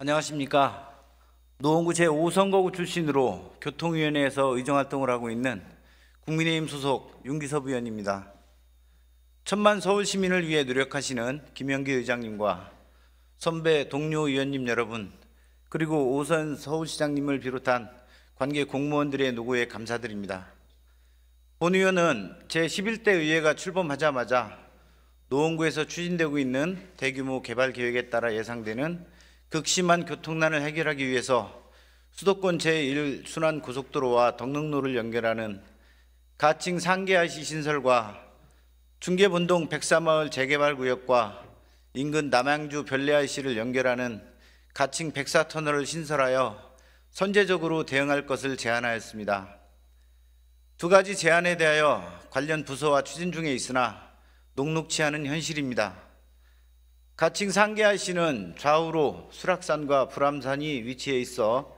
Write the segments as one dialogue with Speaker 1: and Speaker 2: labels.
Speaker 1: 안녕하십니까. 노원구 제5선거구 출신으로 교통위원회에서 의정활동을 하고 있는 국민의힘 소속 윤기섭 의원입니다. 천만 서울 시민을 위해 노력하시는 김영기 의장님과 선배 동료 의원님 여러분 그리고 오선 서울시장님을 비롯한 관계 공무원들의 노고에 감사드립니다. 본 의원은 제11대 의회가 출범하자마자 노원구에서 추진되고 있는 대규모 개발 계획에 따라 예상되는 극심한 교통난을 해결하기 위해서 수도권 제1순환 고속도로와 덕릉로를 연결하는 가칭 상계IC 신설과 중계본동 백사마을 재개발 구역과 인근 남양주 별내IC를 연결하는 가칭 백사터널을 신설하여 선제적으로 대응할 것을 제안하였습니다. 두 가지 제안에 대하여 관련 부서와 추진 중에 있으나 녹록치 않은 현실입니다. 가칭 상계하시는 좌우로 수락산과 불암산이 위치해 있어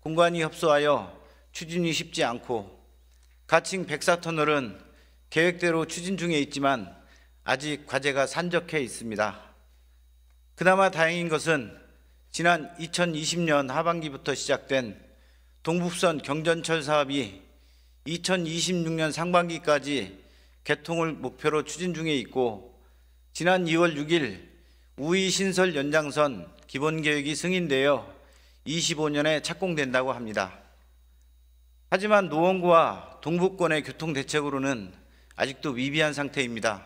Speaker 1: 공간이 협소하여 추진이 쉽지 않고 가칭 백사터널은 계획대로 추진 중에 있지만 아직 과제가 산적해 있습니다. 그나마 다행인 것은 지난 2020년 하반기부터 시작된 동북선 경전철 사업이 2026년 상반기까지 개통을 목표로 추진 중에 있고 지난 2월 6일 우위신설 연장선 기본계획이 승인되어 25년에 착공된다고 합니다. 하지만 노원구와 동북권의 교통대책으로는 아직도 미비한 상태입니다.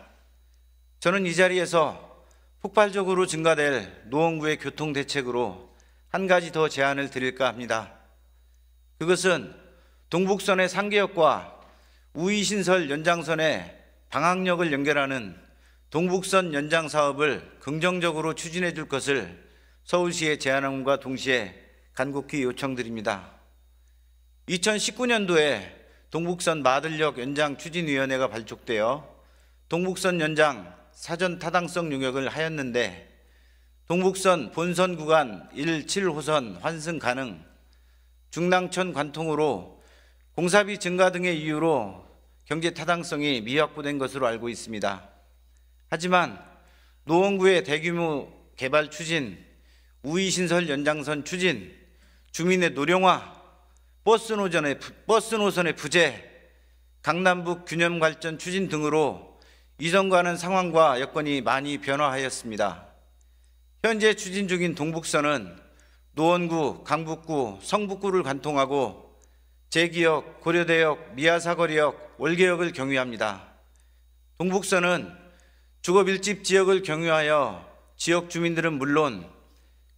Speaker 1: 저는 이 자리에서 폭발적으로 증가될 노원구의 교통대책으로 한 가지 더 제안을 드릴까 합니다. 그것은 동북선의 상계역과 우이신설 연장선의 방학역을 연결하는 동북선 연장 사업을 긍정적으로 추진해 줄 것을 서울시에 제안함과 동시에 간곡히 요청드립니다. 2019년도에 동북선 마들역 연장 추진위원회가 발족되어 동북선 연장 사전 타당성 용역을 하였는데 동북선 본선 구간 1, 7호선 환승 가능, 중랑천 관통으로 공사비 증가 등의 이유로 경제 타당성이 미확보된 것으로 알고 있습니다. 하지만 노원구의 대규모 개발 추진, 우이신설 연장선 추진, 주민의 노령화, 버스 노선의, 버스 노선의 부재, 강남북 균형 발전 추진 등으로 이전과는 상황과 여건이 많이 변화하였습니다. 현재 추진 중인 동북선은 노원구, 강북구, 성북구를 관통하고 제기역, 고려대역, 미아사거리역, 월계역을 경유합니다. 동북선은 주거 밀집 지역을 경유하여 지역 주민들은 물론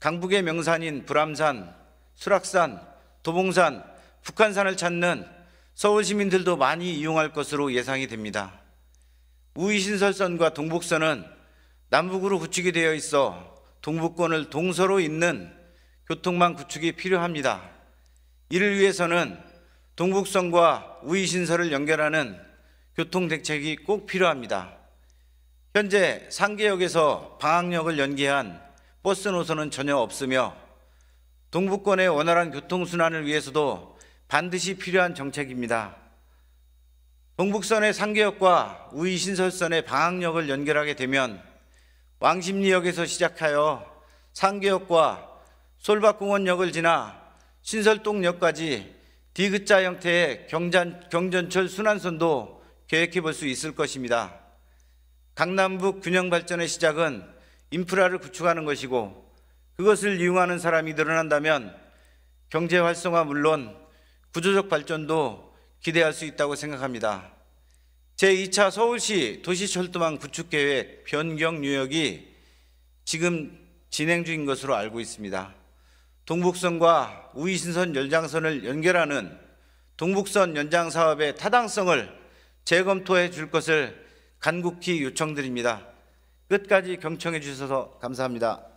Speaker 1: 강북의 명산인 불암산, 수락산, 도봉산, 북한산을 찾는 서울 시민들도 많이 이용할 것으로 예상이 됩니다. 우이신설선과 동북선은 남북으로 구축이 되어 있어 동북권을 동서로 잇는 교통망 구축이 필요합니다. 이를 위해서는 동북선과 우이신설을 연결하는 교통 대책이 꼭 필요합니다. 현재 상계역에서 방학역을 연계한 버스 노선은 전혀 없으며 동북권의 원활한 교통순환을 위해서도 반드시 필요한 정책입니다. 동북선의 상계역과 우이신설선의 방학역을 연결하게 되면 왕십리역에서 시작하여 상계역과 솔밭공원역을 지나 신설동역까지 디귿자 형태의 경전, 경전철 순환선도 계획해 볼 수 있을 것입니다. 강남북 균형 발전의 시작은 인프라를 구축하는 것이고 그것을 이용하는 사람이 늘어난다면 경제 활성화 물론 구조적 발전도 기대할 수 있다고 생각합니다. 제2차 서울시 도시철도망 구축계획 변경 유역이 지금 진행 중인 것으로 알고 있습니다. 동북선과 우이신선 연장선을 연결하는 동북선 연장 사업의 타당성을 재검토해 줄 것을 간곡히 요청드립니다. 끝까지 경청해 주셔서 감사합니다.